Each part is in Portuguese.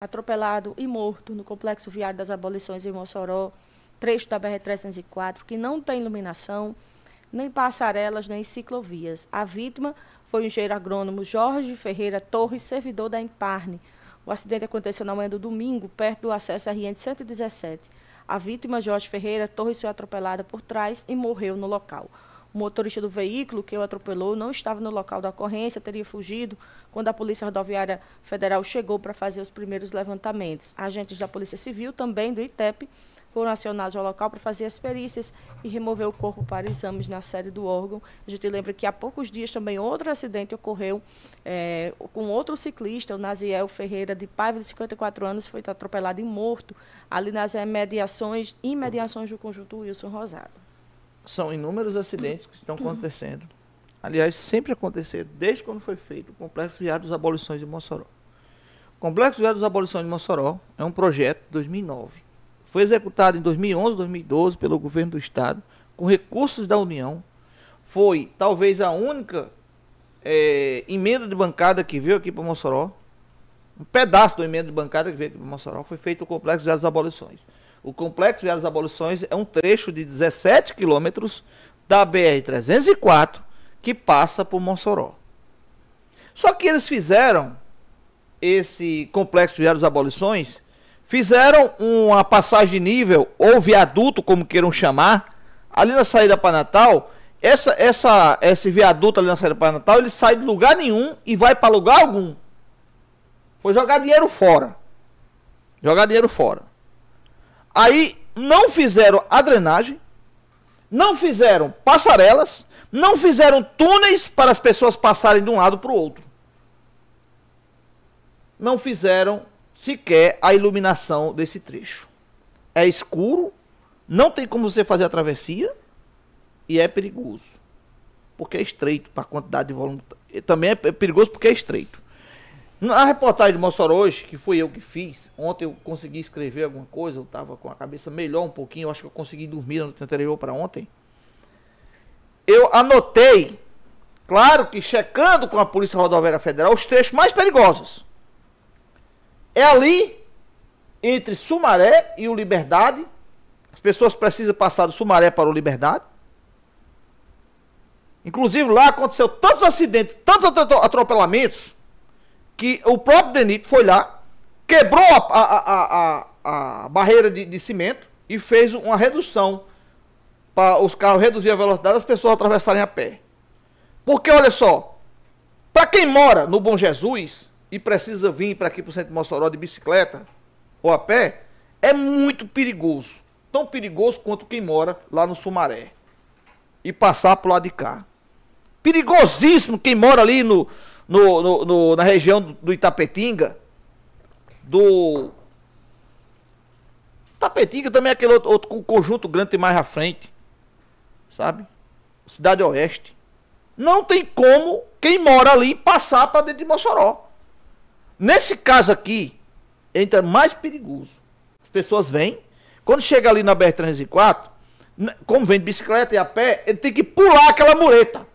atropelado e morto no complexo viário das abolições em Mossoró, trecho da BR-304, que não tem iluminação, nem passarelas, nem ciclovias. A vítima foi o engenheiro agrônomo Jorge Ferreira Torres, servidor da Emparne. O acidente aconteceu na manhã do domingo, perto do acesso RN 117. A vítima, Jorge Ferreira Torres, foi atropelada por trás e morreu no local. O motorista do veículo que o atropelou não estava no local da ocorrência, teria fugido quando a Polícia Rodoviária Federal chegou para fazer os primeiros levantamentos. Agentes da Polícia Civil, também do ITEP, foram acionados ao local para fazer as perícias e remover o corpo para exames na sede do órgão. A gente lembra que há poucos dias também outro acidente ocorreu é, com outro ciclista, o Naziel Ferreira de Paiva, de 54 anos, foi atropelado e morto ali nas imediações, imediações do conjunto Wilson Rosado são inúmeros acidentes que estão uhum. acontecendo. Aliás, sempre aconteceram, desde quando foi feito o Complexo Viário dos Abolições de Mossoró. O Complexo Viário dos Abolições de Mossoró é um projeto de 2009. Foi executado em 2011, 2012 pelo governo do Estado, com recursos da União. Foi talvez a única é, emenda de bancada que veio aqui para Mossoró um pedaço do emenda de bancada que veio aqui para Mossoró, foi feito o Complexo de Áreas Abolições. O Complexo de Áreas Abolições é um trecho de 17 quilômetros da BR-304 que passa por Mossoró. Só que eles fizeram esse Complexo de Áreas Abolições, fizeram uma passagem de nível, ou viaduto, como queiram chamar, ali na saída para Natal, essa, essa, esse viaduto ali na saída para Natal, ele sai de lugar nenhum e vai para lugar algum. Foi jogar dinheiro fora. Jogar dinheiro fora. Aí não fizeram a drenagem, não fizeram passarelas, não fizeram túneis para as pessoas passarem de um lado para o outro. Não fizeram sequer a iluminação desse trecho. É escuro, não tem como você fazer a travessia e é perigoso. Porque é estreito para a quantidade de volume. também é perigoso porque é estreito. Na reportagem de Mossoró hoje, que foi eu que fiz, ontem eu consegui escrever alguma coisa, eu estava com a cabeça melhor um pouquinho, eu acho que eu consegui dormir na noite anterior para ontem. Eu anotei, claro que checando com a Polícia Rodoviária Federal, os trechos mais perigosos. É ali, entre Sumaré e o Liberdade. As pessoas precisam passar do Sumaré para o Liberdade. Inclusive lá aconteceu tantos acidentes, tantos atropelamentos que o próprio Denit foi lá, quebrou a, a, a, a barreira de, de, cimento e fez uma redução para os carros reduzir a velocidade as pessoas atravessarem a pé. Porque olha só, para quem mora no Bom Jesus e precisa vir para aqui para o centro de Mossoró de bicicleta ou a pé, é muito perigoso. Tão perigoso quanto quem mora lá no Sumaré e passar para o lado de cá. Perigosíssimo quem mora ali no, no, no, no, na região do Itapetinga, do. Itapetinga também é aquele outro, outro conjunto grande mais à frente, sabe? Cidade Oeste. Não tem como quem mora ali passar para dentro de Mossoró. Nesse caso aqui, entra mais perigoso. As pessoas vêm, quando chega ali na BR-304, como vem de bicicleta e a pé, ele tem que pular aquela mureta.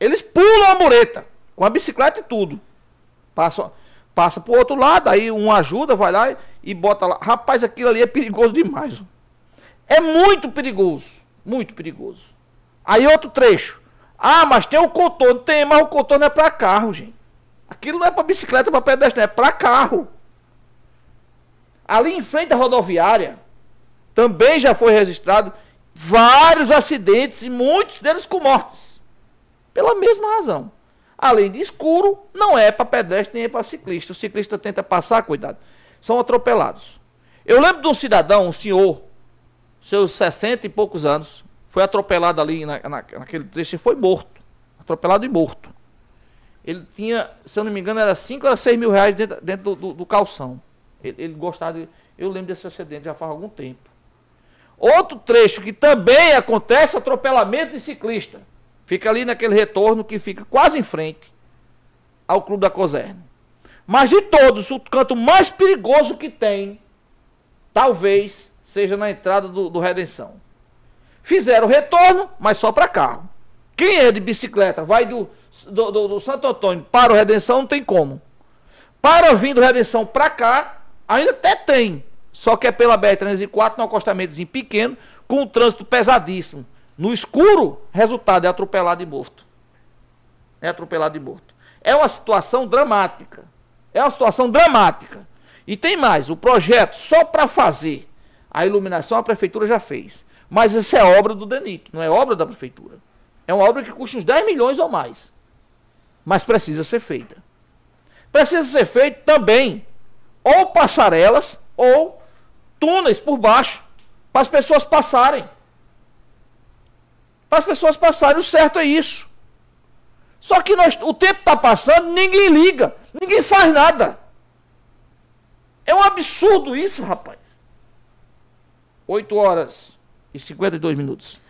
Eles pulam a mureta. Com a bicicleta e tudo. Passa, passa pro outro lado, aí um ajuda, vai lá e bota lá. Rapaz, aquilo ali é perigoso demais. É muito perigoso. Muito perigoso. Aí outro trecho. Ah, mas tem o contorno. Tem, mas o contorno é para carro, gente. Aquilo não é para bicicleta, é para pedestre, é para carro. Ali em frente à rodoviária, também já foi registrado vários acidentes e muitos deles com mortes. Pela mesma razão. Além de escuro, não é para pedestre nem é para ciclista. O ciclista tenta passar, cuidado. São atropelados. Eu lembro de um cidadão, um senhor, seus 60 e poucos anos, foi atropelado ali na, na, naquele trecho e foi morto. Atropelado e morto. Ele tinha, se eu não me engano, era 5 ou 6 mil reais dentro, dentro do, do, do, calção. Ele, ele gostava de. Eu lembro desse acidente já faz algum tempo. Outro trecho que também acontece, atropelamento de ciclista. Fica ali naquele retorno que fica quase em frente ao Clube da Coserna. Mas de todos, o canto mais perigoso que tem, talvez, seja na entrada do, do Redenção. Fizeram o retorno, mas só para carro. Quem é de bicicleta, vai do, do, do, do Santo Antônio para o Redenção, não tem como. Para vir do Redenção para cá, ainda até tem. Só que é pela BR-304, num acostamentozinho pequeno, com um trânsito pesadíssimo. No escuro, resultado é atropelado e morto. É atropelado e morto. É uma situação dramática. É uma situação dramática. E tem mais, o projeto só para fazer a iluminação a prefeitura já fez. Mas isso é obra do DENIT, não é obra da prefeitura. É uma obra que custa uns 10 milhões ou mais. Mas precisa ser feita. Precisa ser feito também ou passarelas ou túneis por baixo para as pessoas passarem para as pessoas passarem. O certo é isso. Só que nós, o tempo está passando, ninguém liga, ninguém faz nada. É um absurdo isso, rapaz. 8 horas e 52 minutos.